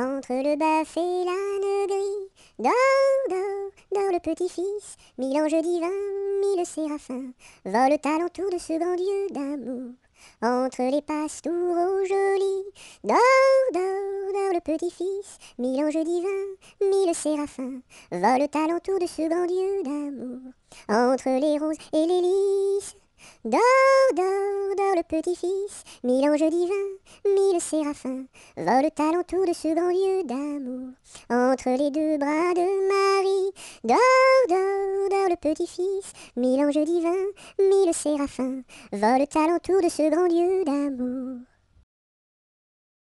Entre le bœuf et l'âne gris, Dors, dors, dors le petit-fils, mille anges divins, mille séraphins, volent le l'entour de ce grand Dieu d'amour. Entre les pastoureaux jolis, Dors, dors, dors le petit-fils, mille anges divins, mille séraphins, volent talent l'entour de ce grand Dieu d'amour. Entre les roses et les lys, Dors, dors, dors le petit-fils, mille anges divins, mille séraphins volent à l'entour de ce grand lieu d'amour. Entre les deux bras de Marie, dort, dort, dort le petit-fils, mille anges divins, mille séraphins volent à l'entour de ce grand lieu d'amour.